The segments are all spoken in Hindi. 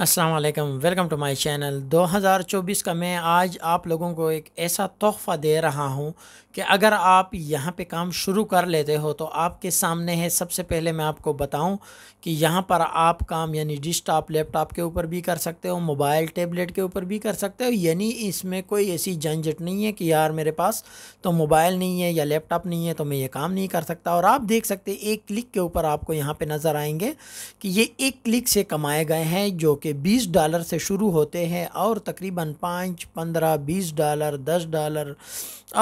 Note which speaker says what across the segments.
Speaker 1: असलकम वेलकम टू माई चैनल 2024 का मैं आज आप लोगों को एक ऐसा तोहफ़ा दे रहा हूं कि अगर आप यहां पे काम शुरू कर लेते हो तो आपके सामने है सबसे पहले मैं आपको बताऊं कि यहां पर आप काम यानी डिस्कटॉप लैपटॉप के ऊपर भी कर सकते हो मोबाइल टेबलेट के ऊपर भी कर सकते हो यानी इसमें कोई ऐसी झंझट नहीं है कि यार मेरे पास तो मोबाइल नहीं है या लैपटॉप नहीं है तो मैं ये काम नहीं कर सकता और आप देख सकते एक क्लिक के ऊपर आपको यहाँ पर नज़र आएंगे कि ये एक क्लिक से कमाए गए हैं जो के 20 डॉलर से शुरू होते हैं और तकरीबन पाँच पंद्रह बीस डॉलर दस डॉलर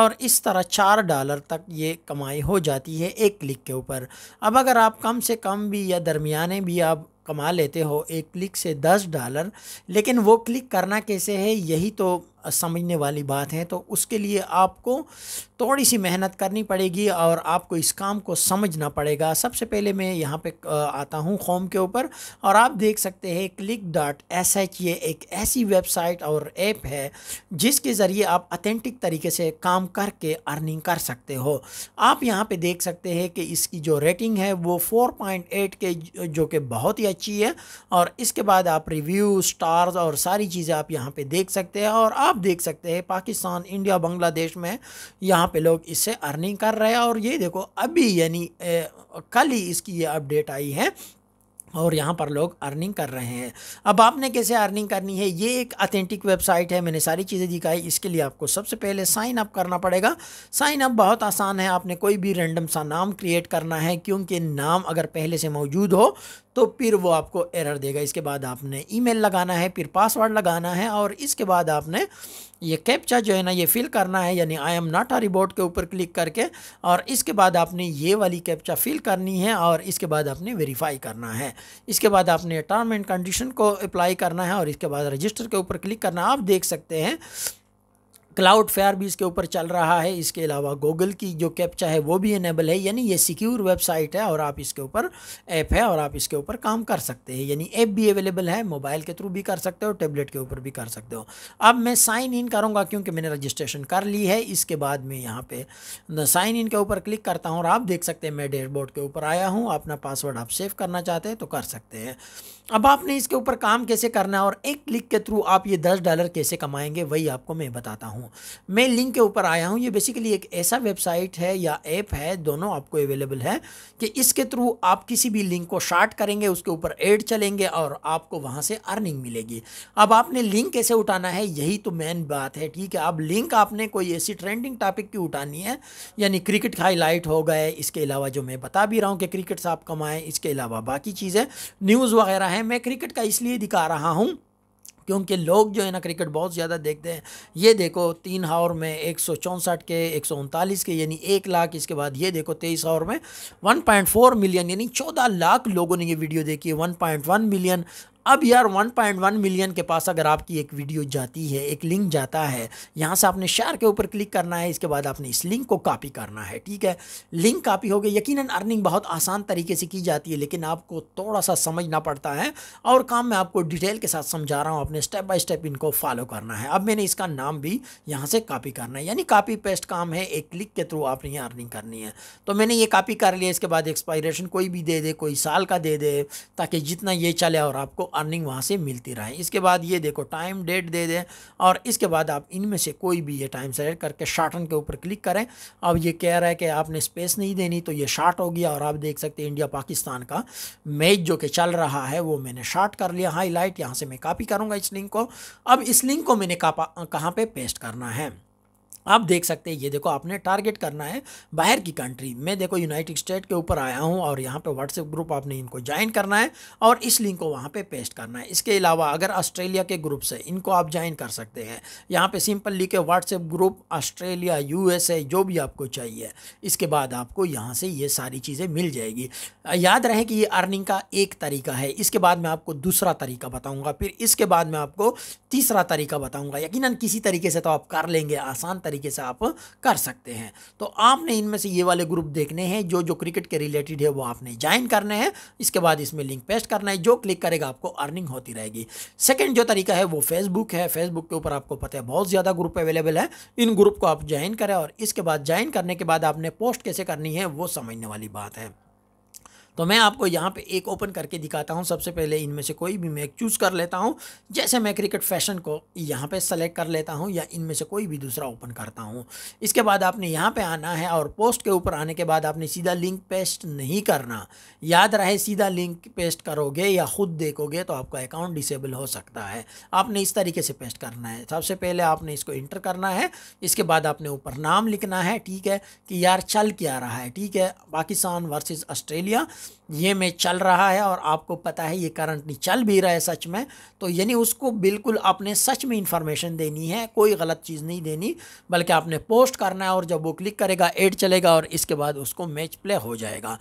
Speaker 1: और इस तरह चार डॉलर तक ये कमाई हो जाती है एक क्लिक के ऊपर अब अगर आप कम से कम भी या दरमियाने भी आप कमा लेते हो एक क्लिक से दस डॉलर लेकिन वो क्लिक करना कैसे है यही तो समझने वाली बात है तो उसके लिए आपको थोड़ी सी मेहनत करनी पड़ेगी और आपको इस काम को समझना पड़ेगा सबसे पहले मैं यहाँ पे आता हूँ कॉम के ऊपर और आप देख सकते हैं क्लिक डॉट एस एच ये एक ऐसी वेबसाइट और ऐप है जिसके ज़रिए आप अथेंटिक तरीके से काम करके अर्निंग कर सकते हो आप यहाँ पे देख सकते हैं कि इसकी जो रेटिंग है वो फोर के जो कि बहुत ही अच्छी है और इसके बाद आप रिव्यू स्टार्स और सारी चीज़ें आप यहाँ पर देख सकते हैं और आप आप देख सकते हैं पाकिस्तान इंडिया बांग्लादेश में यहाँ पे लोग इससे अर्निंग कर रहे हैं और ये देखो अभी यानी कल ही इसकी ये अपडेट आई है और यहाँ पर लोग अर्निंग कर रहे हैं अब आपने कैसे अर्निंग करनी है ये एक अथेंटिक वेबसाइट है मैंने सारी चीज़ें दिखाई इसके लिए आपको सबसे पहले साइन अप करना पड़ेगा साइन अप बहुत आसान है आपने कोई भी रैंडम सा नाम क्रिएट करना है क्योंकि नाम अगर पहले से मौजूद हो तो फिर वो आपको एरर देगा इसके बाद आपने ईमेल लगाना है फिर पासवर्ड लगाना है और इसके बाद आपने ये कैप्चा जो है ना ये फिल करना है यानी आई एम नॉट आ रिबोट के ऊपर क्लिक करके और इसके बाद आपने ये वाली कैप्चा फिल करनी है और इसके बाद आपने वेरीफाई करना है इसके बाद आपने टर्म एंड कंडीशन को अप्लाई करना है और इसके बाद रजिस्टर के ऊपर क्लिक करना आप देख सकते हैं क्लाउड फेयर भी इसके ऊपर चल रहा है इसके अलावा गूगल की जो कैप्चा है वो भी इनेबल है यानी ये सिक्योर वेबसाइट है और आप इसके ऊपर ऐप है और आप इसके ऊपर काम कर सकते हैं यानी ऐप भी अवेलेबल है मोबाइल के थ्रू भी कर सकते हो टेबलेट के ऊपर भी कर सकते हो अब मैं साइन इन करूँगा क्योंकि मैंने रजिस्ट्रेशन कर ली है इसके बाद में यहाँ पर साइन इन के ऊपर क्लिक करता हूँ और आप देख सकते हैं मैं डैशबोर्ड के ऊपर आया हूँ अपना पासवर्ड आप सेव करना चाहते हैं तो कर सकते हैं अब आपने इसके ऊपर काम कैसे करना है और एक क्लिक के थ्रू आप ये दस डॉलर कैसे कमाएंगे वही आपको मैं बताता हूँ हूँ मैं लिंक के ऊपर आया हूँ ये बेसिकली एक ऐसा वेबसाइट है या ऐप है दोनों आपको अवेलेबल है कि इसके थ्रू आप किसी भी लिंक को शार्ट करेंगे उसके ऊपर एड चलेंगे और आपको वहाँ से अर्निंग मिलेगी अब आपने लिंक कैसे उठाना है यही तो मेन बात है ठीक है अब लिंक आपने कोई ऐसी ट्रेंडिंग टॉपिक की उठानी है यानी क्रिकेट हाईलाइट हो गए इसके अलावा जो मैं बता भी रहा हूँ कि क्रिकेट से आप कमाएँ इसके अलावा बाकी चीज़ें न्यूज़ वगैरह हैं मैं क्रिकेट का इसलिए दिखा रहा हूँ क्योंकि लोग जो है ना क्रिकेट बहुत ज़्यादा देखते हैं ये देखो तीन हावर में एक सौ चौंसठ के एक सौ उनतालीस के यानी एक लाख इसके बाद ये देखो तेईस हावर में वन पॉइंट फोर मिलियन यानी चौदह लाख लोगों ने ये वीडियो देखी है वन पॉइंट वन मिलियन अब यार 1.1 मिलियन के पास अगर आपकी एक वीडियो जाती है एक लिंक जाता है यहाँ से आपने शेयर के ऊपर क्लिक करना है इसके बाद आपने इस लिंक को कॉपी करना है ठीक है लिंक कॉपी हो गई यकीन अर्निंग बहुत आसान तरीके से की जाती है लेकिन आपको थोड़ा सा समझना पड़ता है और काम मैं आपको डिटेल के साथ समझा रहा हूँ अपने स्टेप बाई स्टेप इनको फॉलो करना है अब मैंने इसका नाम भी यहाँ से कॉपी करना है यानी कॉपी पेस्ट काम है एक क्लिक के थ्रू आपने ये अर्निंग करनी है तो मैंने ये कॉपी कर लिया इसके बाद एक्सपायरेशन कोई भी दे दे कोई साल का दे दे ताकि जितना ये चले और आपको अर्निंग वहाँ से मिलती रहे इसके बाद ये देखो टाइम डेट दे दें और इसके बाद आप इनमें से कोई भी ये टाइम सेलेक्ट करके शार्टन के ऊपर क्लिक करें अब ये कह रहा है कि आपने स्पेस नहीं देनी तो ये शार्ट हो गया और आप देख सकते हैं इंडिया पाकिस्तान का मैच जो कि चल रहा है वो मैंने शार्ट कर लिया लाइट यहाँ से मैं कापी करूँगा इस लिंक को अब इस लिंक को मैंने कहाँ पर पेस्ट करना है आप देख सकते हैं ये देखो आपने टारगेट करना है बाहर की कंट्री मैं देखो यूनाइटेड स्टेट के ऊपर आया हूँ और यहाँ पे व्हाट्सएप ग्रुप आपने इनको ज्वाइन करना है और इस लिंक को वहाँ पे पेस्ट करना है इसके अलावा अगर ऑस्ट्रेलिया के ग्रुप से इनको आप ज्वाइन कर सकते हैं यहाँ पे सिंपल लिखे व्हाट्सएप ग्रुप ऑस्ट्रेलिया यू जो भी आपको चाहिए इसके बाद आपको यहाँ से ये सारी चीज़ें मिल जाएगी याद रहे कि ये अर्निंग का एक तरीका है इसके बाद मैं आपको दूसरा तरीका बताऊँगा फिर इसके बाद मैं आपको तीसरा तरीका बताऊँगा यकीन किसी तरीके से तो आप कर लेंगे आसान तरीके से आप कर सकते हैं तो आपने इनमें से ये वाले ग्रुप देखने हैं जो जो क्रिकेट के रिलेटेड है वो आपने ज्वाइन करने हैं इसके बाद इसमें लिंक पेस्ट करना है जो क्लिक करेगा आपको अर्निंग होती रहेगी सेकेंड जो तरीका है वो फेसबुक है फेसबुक के ऊपर आपको पता है बहुत ज़्यादा ग्रुप अवेलेबल है इन ग्रुप को आप ज्वाइन करें और इसके बाद ज्वाइन करने के बाद आपने पोस्ट कैसे करनी है वो समझने वाली बात है तो मैं आपको यहाँ पे एक ओपन करके दिखाता हूँ सबसे पहले इनमें से कोई भी मैं चूज़ कर लेता हूँ जैसे मैं क्रिकेट फैशन को यहाँ पे सेलेक्ट कर लेता हूँ या इनमें से कोई भी दूसरा ओपन करता हूँ इसके बाद आपने यहाँ पे आना है और पोस्ट के ऊपर आने के बाद आपने सीधा लिंक पेस्ट नहीं करना याद रहे सीधा लिंक पेस्ट करोगे या ख़ुद देखोगे तो आपका अकाउंट डिसेबल हो सकता है आपने इस तरीके से पेस्ट करना है सबसे पहले आपने इसको इंटर करना है इसके बाद आपने ऊपर नाम लिखना है ठीक है कि यार चल क्या रहा है ठीक है पाकिस्तान वर्सेज़ ऑस्ट्रेलिया ये मैच चल रहा है और आपको पता है ये करंटली चल भी रहा है सच में तो यानी उसको बिल्कुल आपने सच में इंफॉर्मेशन देनी है कोई गलत चीज़ नहीं देनी बल्कि आपने पोस्ट करना है और जब वो क्लिक करेगा एड चलेगा और इसके बाद उसको मैच प्ले हो जाएगा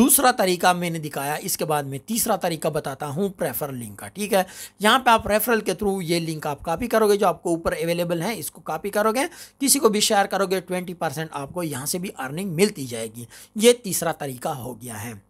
Speaker 1: दूसरा तरीका मैंने दिखाया इसके बाद मैं तीसरा तरीका बताता हूँ प्रेफरल लिंक का ठीक है यहाँ पर आप रेफरल के थ्रू ये लिंक आप कापी करोगे जो आपको ऊपर अवेलेबल है इसको कापी करोगे किसी को भी शेयर करोगे ट्वेंटी परसेंट आपको यहाँ से भी अर्निंग मिलती जाएगी ये तीसरा तरीका हो गया है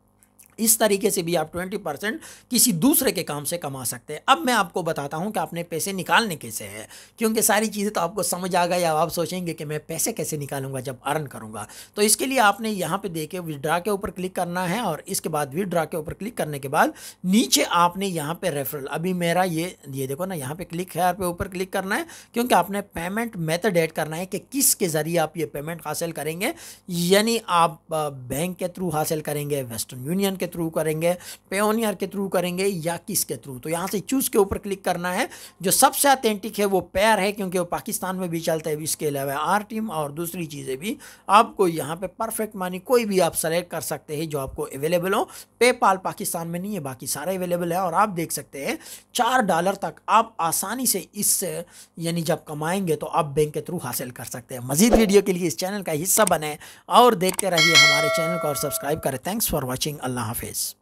Speaker 1: इस तरीके से भी आप ट्वेंटी परसेंट किसी दूसरे के काम से कमा सकते हैं अब मैं आपको बताता हूँ कि आपने पैसे निकालने कैसे हैं क्योंकि सारी चीज़ें तो आपको समझ आ गई अब आप सोचेंगे कि मैं पैसे कैसे निकालूंगा जब अर्न करूँगा तो इसके लिए आपने यहाँ पर देखे विदड्रा के ऊपर क्लिक करना है और इसके बाद विदड्रा के ऊपर क्लिक करने के बाद नीचे आपने यहाँ पर रेफरल अभी मेरा ये ये देखो ना यहाँ पर क्लिक है पे ऊपर क्लिक करना है क्योंकि आपने पेमेंट मेथड एड करना है कि किसके ज़रिए आप ये पेमेंट हासिल करेंगे यानी आप बैंक के थ्रू हासिल करेंगे वेस्टर्न यूनियन के थ्रू करेंगे पेओनियर के थ्रू करेंगे या किसके थ्रू तो यहाँ से चूज़ के ऊपर क्लिक करना है जो सबसे अथेंटिक है वो पैर है क्योंकि वो पाकिस्तान में भी चलता है इसके अलावा आर टीम और दूसरी चीज़ें भी आपको यहाँ पर परफेक्ट मानी कोई भी आप सेलेक्ट कर सकते हैं जो आपको अवेलेबल हो पेपाल पाकिस्तान में नहीं है बाकी सारे अवेलेबल है और आप देख सकते हैं चार डॉलर तक आप आसानी से इससे यानी जब कमाएंगे तो आप बैंक के थ्रू हासिल कर सकते हैं मजीद वीडियो के लिए इस चैनल का हिस्सा बने और देखते रहिए हमारे चैनल को और सब्सक्राइब करें thanks for watching Allah office.